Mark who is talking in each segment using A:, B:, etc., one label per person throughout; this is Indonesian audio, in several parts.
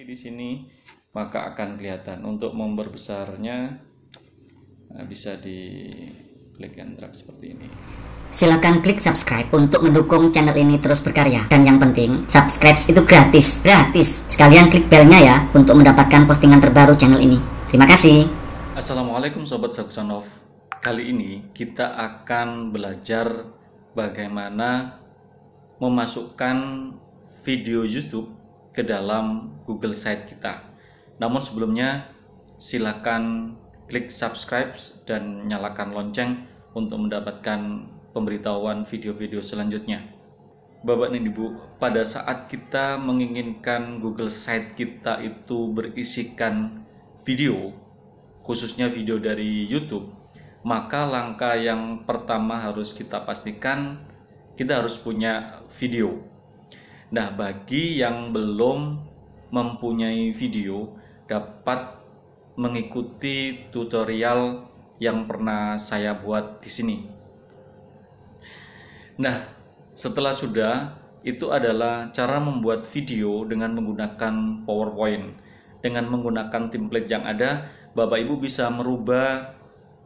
A: nanti di sini maka akan kelihatan untuk memperbesarnya eh, bisa di klik and drag seperti ini Silahkan klik subscribe untuk mendukung channel ini terus berkarya. Dan yang penting, subscribe itu gratis. Gratis. Sekalian klik belnya ya untuk mendapatkan postingan terbaru channel ini. Terima kasih. Assalamualaikum Sobat saksanov Kali ini kita akan belajar bagaimana memasukkan video YouTube ke dalam Google Site kita. Namun sebelumnya silakan klik subscribe dan nyalakan lonceng untuk mendapatkan pemberitahuan video-video selanjutnya. Bapak dan Ibu, pada saat kita menginginkan Google Site kita itu berisikan video, khususnya video dari YouTube, maka langkah yang pertama harus kita pastikan kita harus punya video Nah, bagi yang belum mempunyai video dapat mengikuti tutorial yang pernah saya buat di sini. Nah, setelah sudah itu adalah cara membuat video dengan menggunakan PowerPoint. Dengan menggunakan template yang ada, Bapak Ibu bisa merubah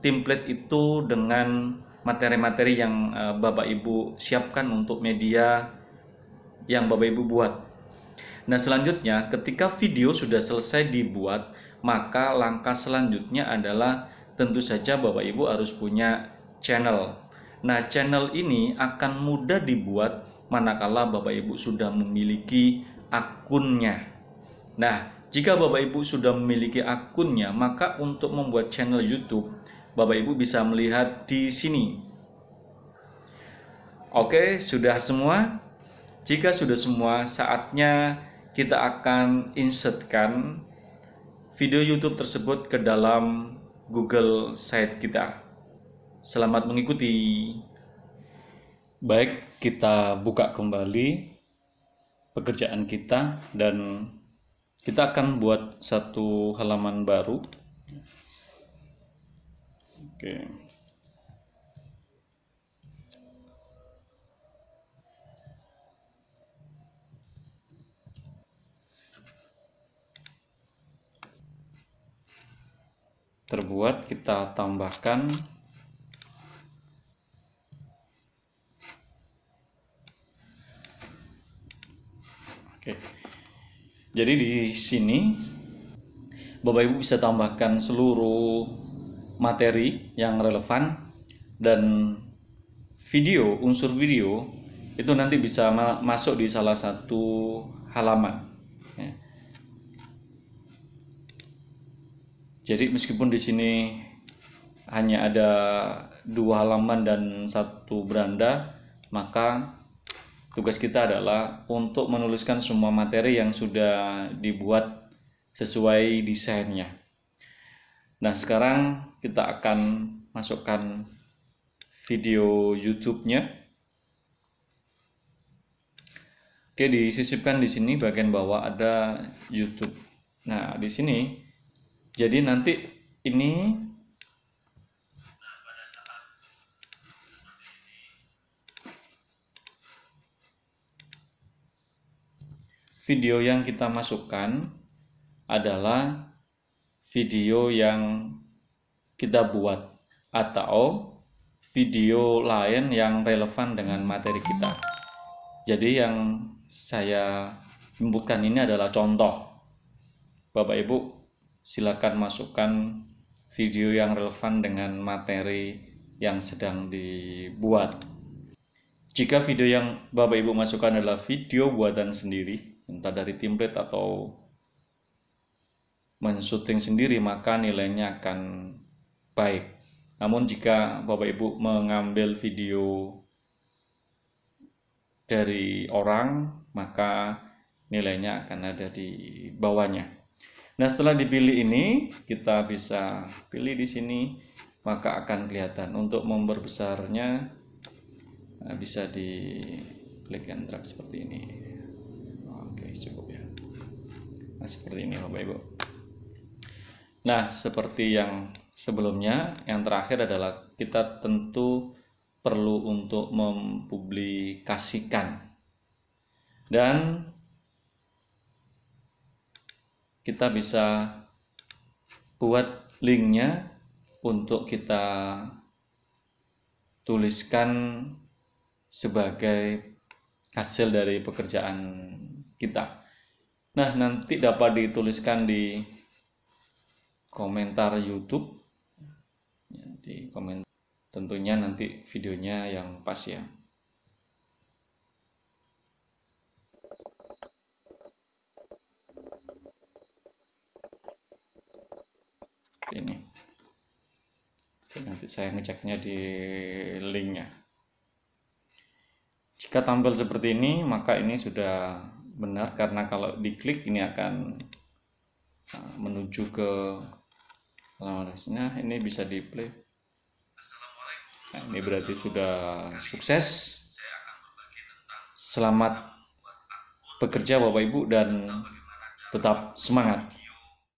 A: template itu dengan materi-materi yang eh, Bapak Ibu siapkan untuk media yang Bapak Ibu buat. Nah, selanjutnya ketika video sudah selesai dibuat, maka langkah selanjutnya adalah tentu saja Bapak Ibu harus punya channel. Nah, channel ini akan mudah dibuat manakala Bapak Ibu sudah memiliki akunnya. Nah, jika Bapak Ibu sudah memiliki akunnya, maka untuk membuat channel YouTube, Bapak Ibu bisa melihat di sini. Oke, sudah semua? Jika sudah semua, saatnya kita akan insertkan video YouTube tersebut ke dalam Google Site kita. Selamat mengikuti. Baik, kita buka kembali pekerjaan kita dan kita akan buat satu halaman baru. Oke. Okay. terbuat kita tambahkan Oke. Jadi di sini Bapak Ibu bisa tambahkan seluruh materi yang relevan dan video, unsur video itu nanti bisa masuk di salah satu halaman. Jadi meskipun di sini hanya ada dua halaman dan satu beranda, maka tugas kita adalah untuk menuliskan semua materi yang sudah dibuat sesuai desainnya. Nah, sekarang kita akan masukkan video YouTube-nya. Oke, disisipkan di sini bagian bawah ada YouTube. Nah, di sini jadi nanti ini video yang kita masukkan adalah video yang kita buat atau video lain yang relevan dengan materi kita. Jadi yang saya sebutkan ini adalah contoh. Bapak Ibu silakan masukkan video yang relevan dengan materi yang sedang dibuat. Jika video yang Bapak Ibu masukkan adalah video buatan sendiri, entah dari template atau men-shooting sendiri, maka nilainya akan baik. Namun jika Bapak Ibu mengambil video dari orang, maka nilainya akan ada di bawahnya. Nah, setelah dipilih ini, kita bisa pilih di sini, maka akan kelihatan. Untuk memperbesarnya, eh, bisa di klik and drag seperti ini. Oke, cukup ya. Nah, seperti ini, Bapak Ibu. Nah, seperti yang sebelumnya, yang terakhir adalah kita tentu perlu untuk mempublikasikan. Dan kita bisa buat linknya untuk kita tuliskan sebagai hasil dari pekerjaan kita. Nah, nanti dapat dituliskan di komentar YouTube. Ya, di komentar tentunya nanti videonya yang pas ya. ini nanti saya ngeceknya di linknya jika tampil seperti ini maka ini sudah benar karena kalau diklik ini akan uh, menuju ke halaman nah ini bisa di play nah, ini berarti sudah sukses selamat bekerja bapak ibu dan tetap semangat